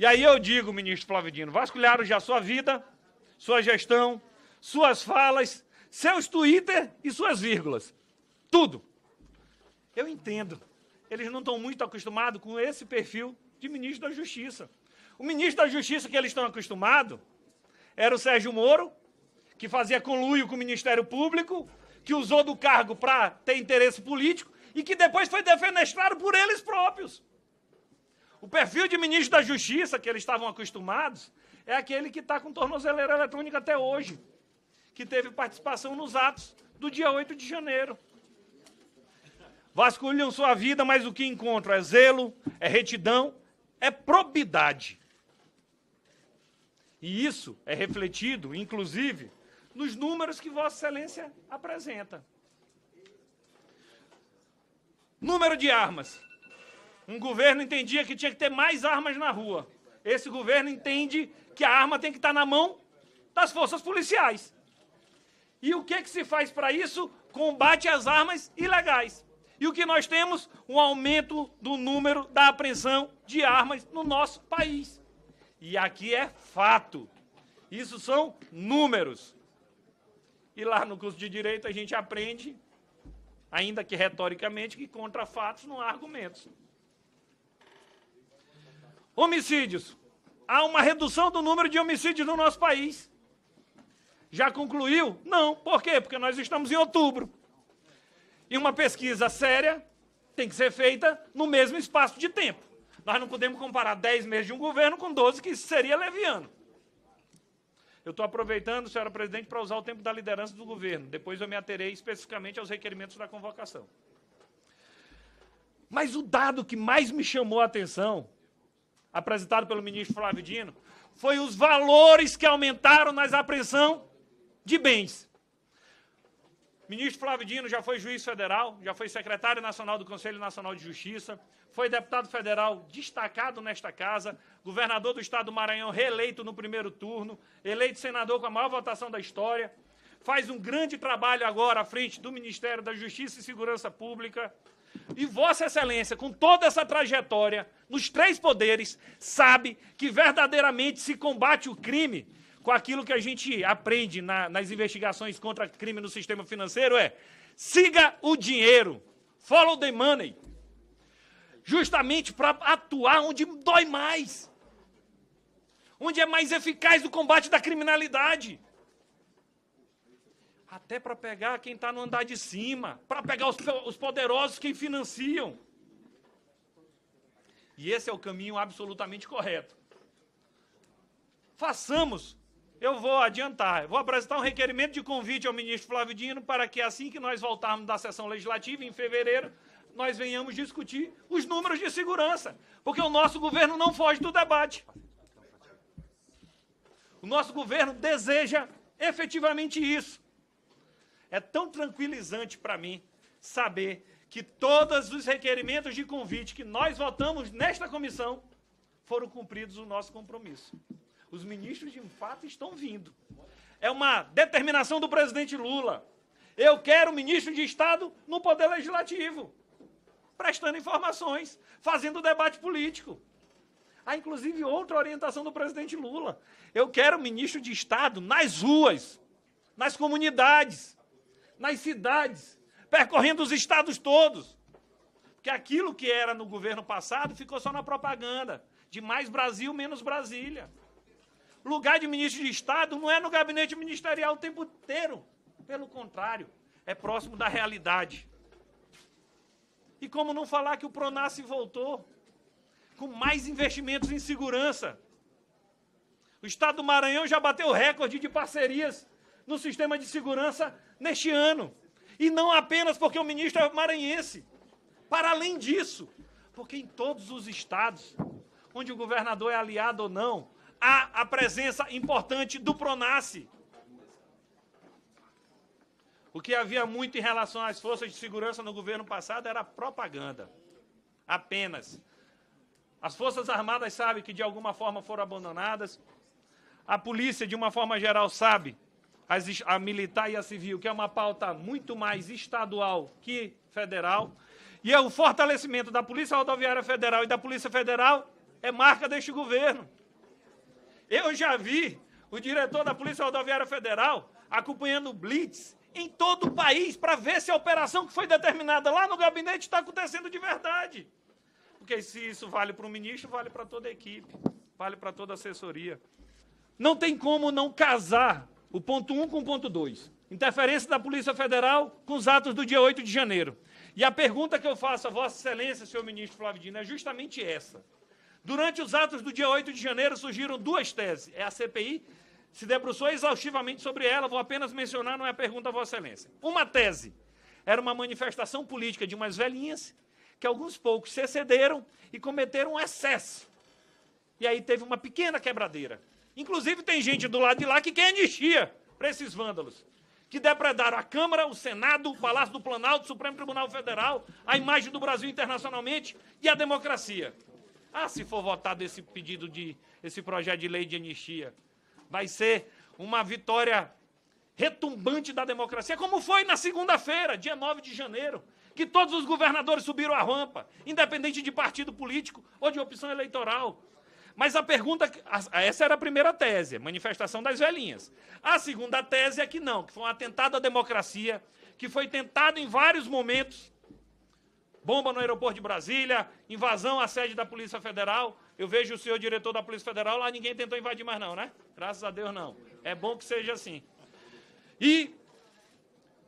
E aí eu digo, ministro Flávio Dino, vasculharam já sua vida, sua gestão, suas falas, seus Twitter e suas vírgulas. Tudo. Eu entendo. Eles não estão muito acostumados com esse perfil de ministro da Justiça. O ministro da Justiça que eles estão acostumados era o Sérgio Moro, que fazia conluio com o Ministério Público, que usou do cargo para ter interesse político e que depois foi defenestrado por eles próprios. O perfil de ministro da Justiça, que eles estavam acostumados, é aquele que está com tornozeleira eletrônica até hoje, que teve participação nos atos do dia 8 de janeiro. Vasculham sua vida, mas o que encontram é zelo, é retidão, é probidade. E isso é refletido, inclusive, nos números que Vossa Excelência apresenta. Número de armas: um governo entendia que tinha que ter mais armas na rua. Esse governo entende que a arma tem que estar tá na mão das forças policiais. E o que, que se faz para isso? Combate às armas ilegais. E o que nós temos? Um aumento do número da apreensão de armas no nosso país. E aqui é fato. Isso são números. E lá no curso de Direito a gente aprende, ainda que retoricamente, que contra fatos não há argumentos. Homicídios. Há uma redução do número de homicídios no nosso país. Já concluiu? Não. Por quê? Porque nós estamos em outubro. E uma pesquisa séria tem que ser feita no mesmo espaço de tempo. Nós não podemos comparar 10 meses de um governo com 12, que seria leviano. Eu estou aproveitando, senhora presidente, para usar o tempo da liderança do governo. Depois eu me aterei especificamente aos requerimentos da convocação. Mas o dado que mais me chamou a atenção apresentado pelo ministro Flávio Dino, foi os valores que aumentaram nas apreensão de bens. ministro Flávio Dino já foi juiz federal, já foi secretário nacional do Conselho Nacional de Justiça, foi deputado federal destacado nesta casa, governador do estado do Maranhão reeleito no primeiro turno, eleito senador com a maior votação da história, faz um grande trabalho agora à frente do Ministério da Justiça e Segurança Pública. E Vossa Excelência, com toda essa trajetória, nos três poderes, sabe que verdadeiramente se combate o crime com aquilo que a gente aprende na, nas investigações contra crime no sistema financeiro é siga o dinheiro, follow the money, justamente para atuar onde dói mais, onde é mais eficaz o combate da criminalidade. Até para pegar quem está no andar de cima, para pegar os, os poderosos que financiam. E esse é o caminho absolutamente correto. Façamos. Eu vou adiantar, vou apresentar um requerimento de convite ao ministro Flávio Dino para que assim que nós voltarmos da sessão legislativa em fevereiro, nós venhamos discutir os números de segurança, porque o nosso governo não foge do debate. O nosso governo deseja efetivamente isso. É tão tranquilizante para mim saber que todos os requerimentos de convite que nós votamos nesta comissão foram cumpridos o nosso compromisso. Os ministros, de fato, estão vindo. É uma determinação do presidente Lula. Eu quero ministro de Estado no Poder Legislativo, prestando informações, fazendo debate político. Há, inclusive, outra orientação do presidente Lula. Eu quero ministro de Estado nas ruas, nas comunidades, nas cidades, percorrendo os estados todos. Porque aquilo que era no governo passado ficou só na propaganda. De mais Brasil, menos Brasília. Lugar de ministro de Estado não é no gabinete ministerial o tempo inteiro. Pelo contrário, é próximo da realidade. E como não falar que o Pronace voltou com mais investimentos em segurança? O estado do Maranhão já bateu o recorde de parcerias no sistema de segurança neste ano. E não apenas porque o ministro é maranhense. Para além disso, porque em todos os estados, onde o governador é aliado ou não, há a presença importante do Pronace. O que havia muito em relação às forças de segurança no governo passado era propaganda. Apenas. As Forças Armadas sabem que de alguma forma foram abandonadas. A polícia, de uma forma geral, sabe as, a militar e a civil, que é uma pauta muito mais estadual que federal. E é o fortalecimento da Polícia Rodoviária Federal e da Polícia Federal é marca deste governo. Eu já vi o diretor da Polícia Rodoviária Federal acompanhando Blitz em todo o país para ver se a operação que foi determinada lá no gabinete está acontecendo de verdade. Porque se isso vale para o ministro, vale para toda a equipe, vale para toda a assessoria. Não tem como não casar o ponto 1 um com o ponto 2. Interferência da Polícia Federal com os atos do dia 8 de janeiro. E a pergunta que eu faço a Vossa Excelência, senhor ministro Flávio Dino, é justamente essa. Durante os atos do dia 8 de janeiro surgiram duas teses. É a CPI se debruçou exaustivamente sobre ela, vou apenas mencionar, não é pergunta a Vossa Excelência. Uma tese era uma manifestação política de umas velhinhas que alguns poucos se excederam e cometeram um excesso. E aí teve uma pequena quebradeira. Inclusive, tem gente do lado de lá que quer anistia para esses vândalos que depredaram a Câmara, o Senado, o Palácio do Planalto, o Supremo Tribunal Federal, a imagem do Brasil internacionalmente e a democracia. Ah, se for votado esse pedido de esse projeto de lei de anistia, vai ser uma vitória retumbante da democracia, como foi na segunda-feira, dia 9 de janeiro, que todos os governadores subiram a rampa, independente de partido político ou de opção eleitoral. Mas a pergunta. Essa era a primeira tese, manifestação das velhinhas. A segunda tese é que não, que foi um atentado à democracia, que foi tentado em vários momentos. Bomba no aeroporto de Brasília, invasão à sede da Polícia Federal. Eu vejo o senhor diretor da Polícia Federal lá, ninguém tentou invadir mais, não, né? Graças a Deus, não. É bom que seja assim. E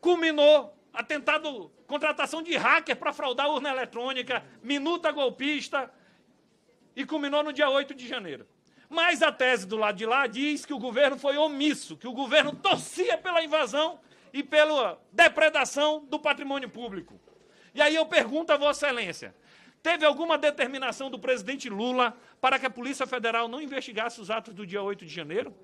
culminou atentado, contratação de hacker para fraudar urna eletrônica, minuta golpista, e culminou no dia 8 de janeiro. Mas a tese do lado de lá diz que o governo foi omisso, que o governo torcia pela invasão e pela depredação do patrimônio público. E aí eu pergunto a Vossa Excelência: teve alguma determinação do presidente Lula para que a Polícia Federal não investigasse os atos do dia 8 de janeiro?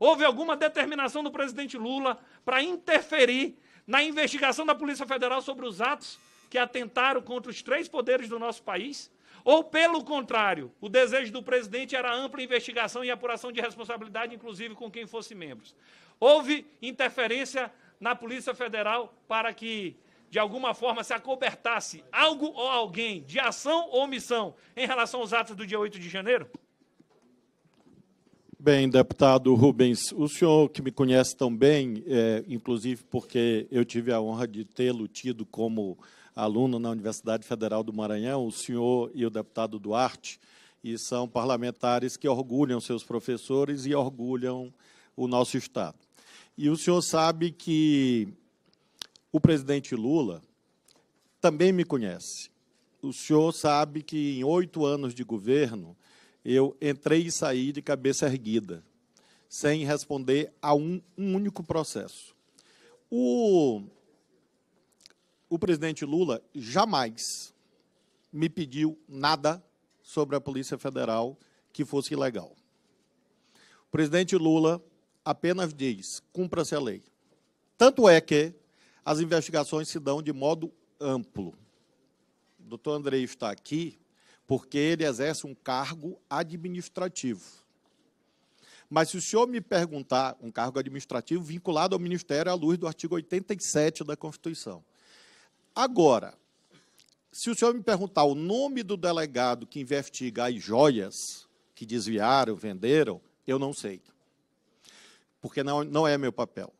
Houve alguma determinação do presidente Lula para interferir na investigação da Polícia Federal sobre os atos que atentaram contra os três poderes do nosso país? Ou, pelo contrário, o desejo do presidente era ampla investigação e apuração de responsabilidade, inclusive com quem fosse membros? Houve interferência na Polícia Federal para que, de alguma forma, se acobertasse algo ou alguém de ação ou omissão em relação aos atos do dia 8 de janeiro? Bem, deputado Rubens, o senhor que me conhece tão bem, é, inclusive porque eu tive a honra de tê-lo tido como aluno na Universidade Federal do Maranhão, o senhor e o deputado Duarte, e são parlamentares que orgulham seus professores e orgulham o nosso Estado. E o senhor sabe que o presidente Lula também me conhece. O senhor sabe que em oito anos de governo eu entrei e saí de cabeça erguida, sem responder a um, um único processo. O o presidente Lula jamais me pediu nada sobre a Polícia Federal que fosse ilegal. O presidente Lula apenas diz: cumpra-se a lei. Tanto é que as investigações se dão de modo amplo. O doutor Andrei está aqui porque ele exerce um cargo administrativo. Mas se o senhor me perguntar um cargo administrativo vinculado ao Ministério à luz do artigo 87 da Constituição, Agora, se o senhor me perguntar o nome do delegado que investiga as joias que desviaram, venderam, eu não sei. Porque não, não é meu papel.